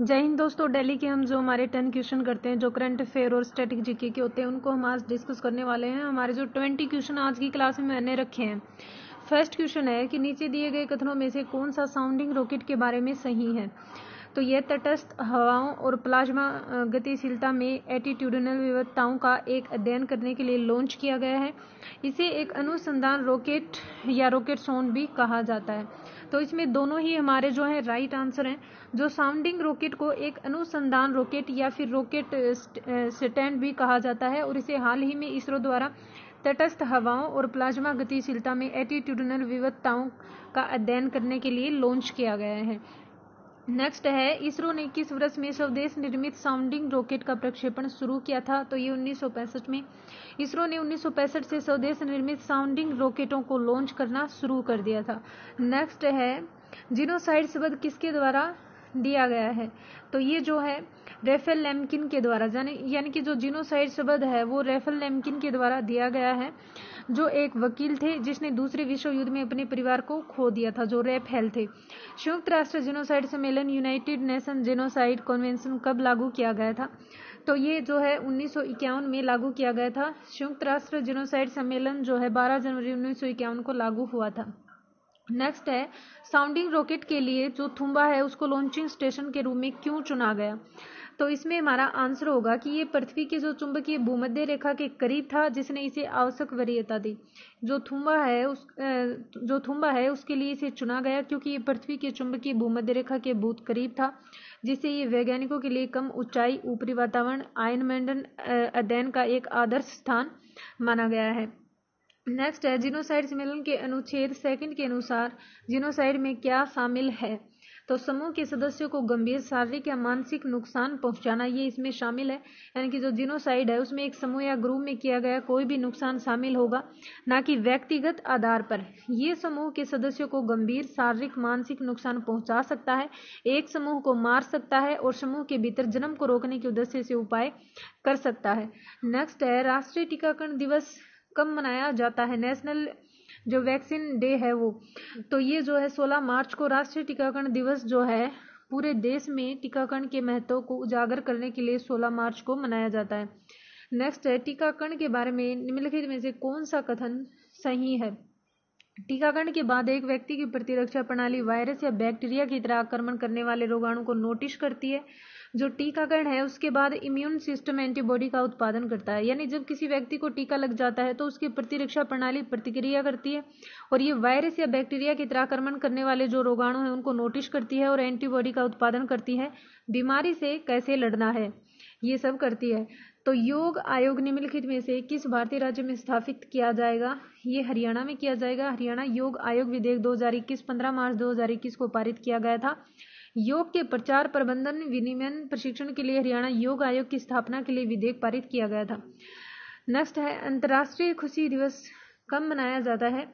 जय हिंद दोस्तों डेली के हम जो हमारे टेन क्वेश्चन करते हैं जो करंट अफेयर और स्टैटिक जीके के होते हैं उनको हम आज डिस्कस करने वाले हैं हमारे जो ट्वेंटी क्वेश्चन आज की क्लास में मैंने रखे हैं फर्स्ट क्वेश्चन है कि नीचे दिए गए कथनों में से कौन सा साउंडिंग रॉकेट के बारे में सही है तो यह तटस्थ हवाओं और प्लाज्मा गतिशीलता में एटीट्यूडनल विविधताओं का एक अध्ययन करने के लिए लॉन्च किया गया है इसे एक अनुसंधान रॉकेट या रॉकेट साउंड भी कहा जाता है तो इसमें दोनों ही हमारे जो है राइट आंसर हैं जो साउंडिंग रॉकेट को एक अनुसंधान रॉकेट या फिर रॉकेट स्टैंड uh, uh, भी कहा जाता है और इसे हाल ही में इसरो द्वारा तटस्थ हवाओं और प्लाज्मा गतिशीलता में एटीट्यूडनल विविधताओं का अध्ययन करने के लिए लॉन्च किया गया है नेक्स्ट है इसरो ने किस वर्ष में स्वदेश निर्मित साउंडिंग रॉकेट का प्रक्षेपण शुरू किया था तो ये उन्नीस में इसरो ने उन्नीस से स्वदेश निर्मित साउंडिंग रॉकेटों को लॉन्च करना शुरू कर दिया था नेक्स्ट है जीनोसाइड शब्द किसके द्वारा दिया गया है तो ये जो है रेफेल लेमकिन के द्वारा यानी कि जो जिनोसाइड शब्द है वो रेफेल लेमकिन के द्वारा दिया गया है जो एक वकील थे जिसने दूसरे विश्व युद्ध में अपने परिवार को खो दिया था जो रेफेल थे संयुक्त राष्ट्र जिनोसाइड सम्मेलन यूनाइटेड नेशन जिनोसाइड कन्वेंशन कब लागू किया गया था तो ये जो है उन्नीस में लागू किया गया था संयुक्त राष्ट्र जिनोसाइड सम्मेलन जो है बारह जनवरी उन्नीस को लागू हुआ था नेक्स्ट है साउंडिंग रॉकेट के लिए जो थुम्बा है उसको लॉन्चिंग स्टेशन के रूप में क्यों चुना गया तो इसमें हमारा आंसर होगा कि ये पृथ्वी के जो चुंबकीय भूमध्य रेखा के करीब था जिसने इसे आवश्यक वरीयता दी जो थुम्बा है उस जो थुम्बा है उसके लिए इसे चुना गया क्योंकि ये पृथ्वी के चुंबकीय भूमध्य रेखा के बहुत करीब था जिससे ये वैज्ञानिकों के लिए कम ऊंचाई ऊपरी वातावरण आयन मंडन अध्ययन का एक आदर्श स्थान माना गया है नेक्स्ट है जिनोसाइड सम्मेलन के अनुच्छेद सेकंड के अनुसार जिनोसाइड में क्या शामिल है तो समूह के सदस्यों को गंभीर शारीरिक या मानसिक नुकसान पहुंचाना ये इसमें शामिल है यानी कि जो जिनोसाइड है उसमें एक समूह या ग्रुप में किया गया कोई भी नुकसान शामिल होगा ना कि व्यक्तिगत आधार पर ये समूह के सदस्यों को गंभीर शारीरिक मानसिक नुकसान पहुंचा सकता है एक समूह को मार सकता है और समूह के भीतर जन्म को रोकने के उद्देश्य से उपाय कर सकता है नेक्स्ट है uh, राष्ट्रीय टीकाकरण दिवस कम मनाया जाता है नेशनल जो वैक्सीन डे है वो तो ये जो है सोलह मार्च को राष्ट्रीय टीकाकरण दिवस जो है पूरे देश में टीकाकरण के महत्व को उजागर करने के लिए सोलह मार्च को मनाया जाता है नेक्स्ट है टीकाकरण के बारे में निम्नलिखित में से कौन सा कथन सही है टीकाकरण के बाद एक व्यक्ति की प्रतिरक्षा प्रणाली वायरस या बैक्टीरिया की तरह आक्रमण करने वाले रोगाणु को नोटिस करती है जो टीकाकरण है उसके बाद इम्यून सिस्टम एंटीबॉडी का उत्पादन करता है यानी जब किसी व्यक्ति को टीका लग जाता है तो उसकी प्रतिरक्षा प्रणाली प्रतिक्रिया करती है और ये वायरस या बैक्टीरिया की तरह आक्रमण करने वाले जो रोगाणु हैं उनको नोटिस करती है और एंटीबॉडी का उत्पादन करती है बीमारी से कैसे लड़ना है ये सब करती है तो योग आयोग निम्नलिखित में से किस भारतीय राज्य में स्थापित किया जाएगा ये हरियाणा में किया जाएगा हरियाणा योग आयोग विधेयक 2021 पंद्रह मार्च 2021 को पारित किया गया था योग के प्रचार प्रबंधन विनियमन प्रशिक्षण के लिए हरियाणा योग आयोग की स्थापना के लिए विधेयक पारित किया गया था नेक्स्ट है अंतर्राष्ट्रीय खुशी दिवस कब मनाया जाता है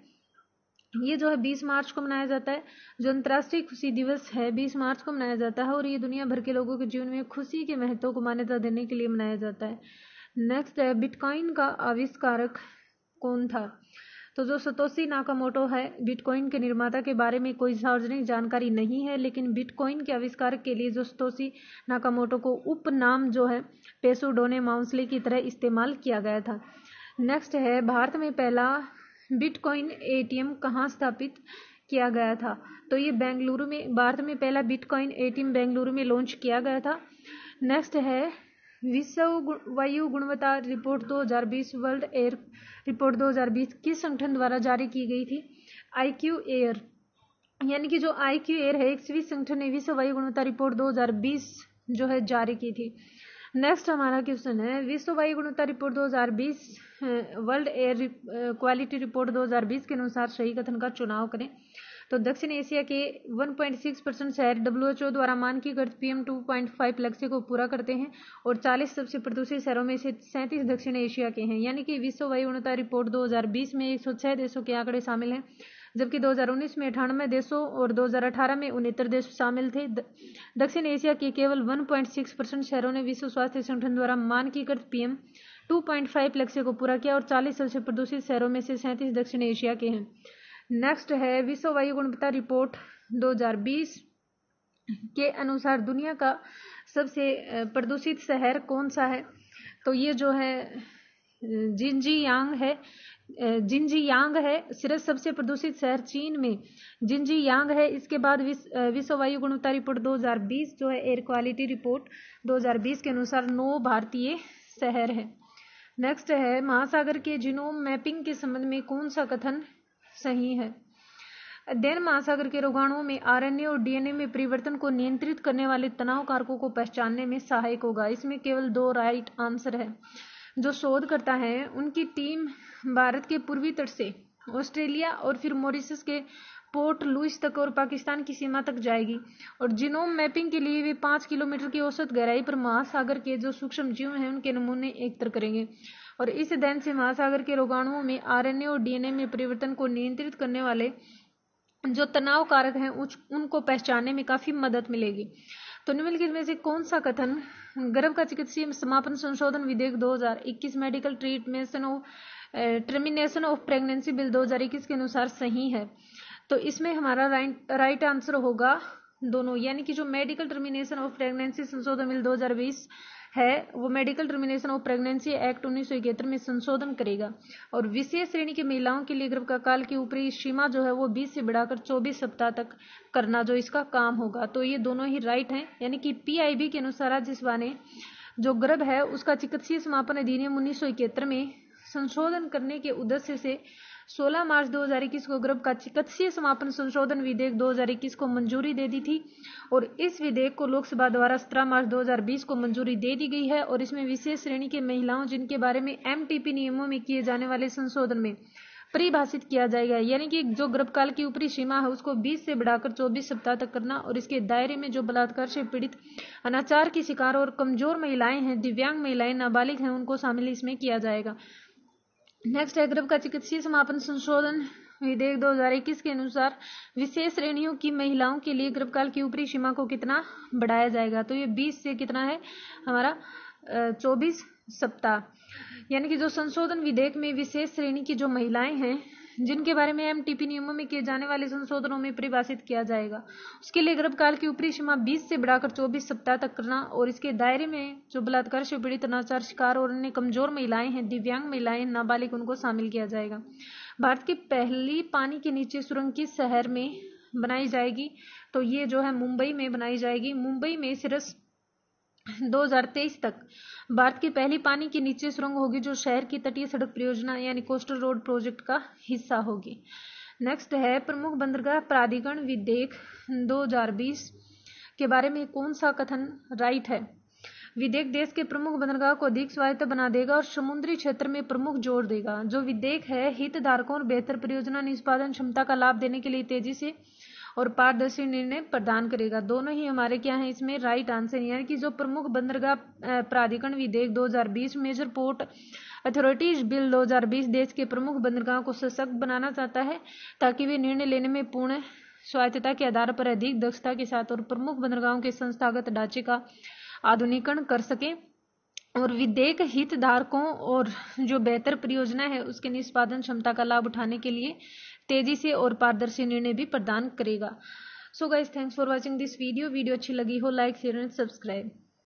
ये जो है 20 मार्च को मनाया जाता है जो अंतर्राष्ट्रीय खुशी दिवस है 20 मार्च को मनाया जाता है और ये दुनिया भर के लोगों के जीवन में खुशी के महत्व को मान्यता देने के लिए मनाया जाता है नेक्स्ट है बिटकॉइन का आविष्कारक कौन था तो जो सतोशी नाकामोटो है बिटकॉइन के निर्माता के बारे में कोई सार्वजनिक जानकारी नहीं है लेकिन बिटकॉइन के आविष्कार के लिए जो सतोशी नाकामोटो को उपनाम जो है पेसुडोने माउंसले की तरह इस्तेमाल किया गया था नेक्स्ट है भारत में पहला बिटकॉइन एटीएम कहाँ स्थापित किया गया था तो ये बेंगलुरु में भारत में पहला बिटकॉइन एटीएम बेंगलुरु में लॉन्च किया गया था नेक्स्ट है विश्व वायु गुणवत्ता रिपोर्ट 2020 वर्ल्ड एयर रिपोर्ट 2020 किस संगठन द्वारा जारी की गई थी आई क्यू एयर यानी कि जो आई क्यू एयर है एक संगठन ने विश्व वायु गुणवत्ता रिपोर्ट 2020 जो है जारी की थी नेक्स्ट हमारा क्वेश्चन है विश्व वायु गुणवत्ता report 2020 world air quality report 2020 के अनुसार सही कथन का चुनाव करें तो दक्षिण एशिया के 1.6 परसेंट शहर डब्ल्यू द्वारा मानकीकृत पीएम 2.5 लक्ष्य को पूरा करते हैं और 40 सबसे प्रदूषित शहरों में से सैंतीस दक्षिण एशिया के हैं यानी कि विश्व वायुणता रिपोर्ट 2020 में 106 देशों के आंकड़े शामिल हैं जबकि 2019 में अठानवे देशों और 2018 में उनहत्तर देश शामिल थे दक्षिण एशिया के केवल 1.6 परसेंट शहरों ने विश्व स्वास्थ्य संगठन द्वारा मानकीकृत पीएम 2.5 लक्ष्य को पूरा किया और 40 सबसे प्रदूषित शहरों में से सैंतीस दक्षिण एशिया के हैं नेक्स्ट है विश्व वायु गुणवत्ता रिपोर्ट 2020 के अनुसार दुनिया का सबसे प्रदूषित शहर कौन सा है तो ये जो है जिनजी यांग है जिनजी यांग है सिर्फ सबसे प्रदूषित शहर चीन में जिंजी यांग है इसके बाद विश्व वायु गुणवत्ता रिपोर्ट 2020 जो है एयर क्वालिटी रिपोर्ट 2020 के अनुसार नौ भारतीय शहर है नेक्स्ट है महासागर के जीनोम मैपिंग के संबंध में कौन सा कथन सही है अध्ययन महासागर के रोगाणुओं में आरएनए और डीएनए में परिवर्तन को नियंत्रित करने वाले तनाव कारकों को पहचानने में सहायक होगा इसमें केवल दो राइट आंसर है जो शोधकर्ता है उनकी टीम भारत के पूर्वी तट से ऑस्ट्रेलिया और फिर मॉरिशस के पोर्ट लुइस तक और पाकिस्तान की सीमा तक जाएगी और जिनोम मैपिंग के लिए वे पांच किलोमीटर की औसत गहराई पर महासागर के जो सूक्ष्म जीव हैं उनके नमूने एकत्र करेंगे और इस अध्ययन से महासागर के रोगाणुओं में आरएनए और डीएनए में परिवर्तन को नियंत्रित करने वाले जो तनाव कारक हैं उनको पहचानने में काफी मदद मिलेगी तो निम्नलिखित में से कौन सा कथन गर्भ का चिकित्सीय समापन संशोधन विधेयक 2021 medical termination of termination of pregnancy bill 2021 के अनुसार सही है तो इसमें हमारा राइट आंसर होगा दोनों यानी कि जो मेडिकल टर्मिनेशन ऑफ प्रेगनेंसी संशोधन बिल 2020 है वो medical termination of pregnancy act उन्नीस में संशोधन करेगा और विशेष श्रेणी की महिलाओं के लिए गर्भ का काल की ऊपरी सीमा जो है वो बीस से बढ़ाकर चौबीस सप्ताह तक करना जो इसका काम होगा तो ये दोनों ही राइट हैं यानी कि पीआईबी के अनुसार राजस्वा ने जो गर्भ है उसका चिकित्सीय समापन अधिनियम उन्नीस में संशोधन करने के उद्देश्य से 16 मार्च 2021 को गृह का चिकित्सीय समापन संशोधन विधेयक 2021 को मंजूरी दे दी थी और इस विधेयक को लोकसभा द्वारा 17 मार्च 2020 को मंजूरी दे दी गई है और इसमें विशेष श्रेणी के महिलाओं जिनके बारे में एम नियमों में किए जाने वाले संशोधन में परिभाषित किया जाएगा यानी कि जो गर्भकाल की ऊपरी सीमा है उसको 20 से बढ़ाकर 24 सप्ताह तक करना और इसके दायरे में जो बलात्कार से पीड़ित अनाचार की शिकार और कमजोर महिलाएं हैं दिव्यांग महिलाएं नाबालिग हैं उनको शामिल इसमें किया जाएगा नेक्स्ट है गर्भ का चिकित्सीय समापन संशोधन विधेयक 2021 के अनुसार विशेष श्रेणियों की महिलाओं के लिए गर्भकाल की ऊपरी सीमा को कितना बढ़ाया जाएगा तो ये 20 से कितना है हमारा 24 सप्ताह यानी कि जो संशोधन विधेयक में विशेष श्रेणी की जो महिलाएं हैं जिनके बारे में एम नियमों में किए जाने वाले संशोधनों में परिभाषित किया जाएगा उसके लिए गर्भकाल की ऊपरी सीमा 20 से बढ़ाकर 24 सप्ताह तक करना और इसके दायरे में जो बलात्कार से पीड़ित अनाचार शिकार और अन्य कमजोर महिलाएं हैं दिव्यांग महिलाएं नाबालिग उनको शामिल किया जाएगा भारत की पहली पानी के नीचे सुरंग किस शहर में बनाई जाएगी तो ये जो है मुंबई में बनाई जाएगी मुंबई में सिर्फ 2023 तक भारत की पहली पानी के नीचे सुरंग होगी जो शहर की तटीय सड़क परियोजना यानी कोस्टल रोड प्रोजेक्ट का हिस्सा होगी नेक्स्ट है प्रमुख बंदरगाह प्राधिकरण विधेयक 2020 के बारे में कौन सा कथन राइट है विधेयक देश के प्रमुख बंदरगाह को अधिक स्वायत्त बना देगा और समुद्री क्षेत्र में प्रमुख जोर देगा जो विधेयक है हितधारकों और बेहतर परियोजना निष्पादन क्षमता का लाभ देने के लिए तेजी से और पारदर्शी निर्णय प्रदान करेगा दोनों ही हमारे क्या है इसमें राइट आंसर यानी कि जो प्रमुख बंदरगाह प्राधिकरण विधेयक 2020 मेजर पोर्ट अथॉरिटीज बिल 2020 देश के प्रमुख बंदरगाहों को सशक्त बनाना चाहता है ताकि वे निर्णय लेने में पूर्ण स्वायत्तता के आधार पर अधिक दक्षता के साथ और प्रमुख बंदरगाहों के संस्थागत ढांचे का आधुनिकरण कर सके और विधेयक हितधारकों और जो बेहतर परियोजना है उसके निष्पादन क्षमता का लाभ उठाने के लिए तेजी से और पारदर्शी निर्णय भी प्रदान करेगा so guys thanks for watching this video video अच्छी लगी हो लाइक शेयर एंड सब्सक्राइब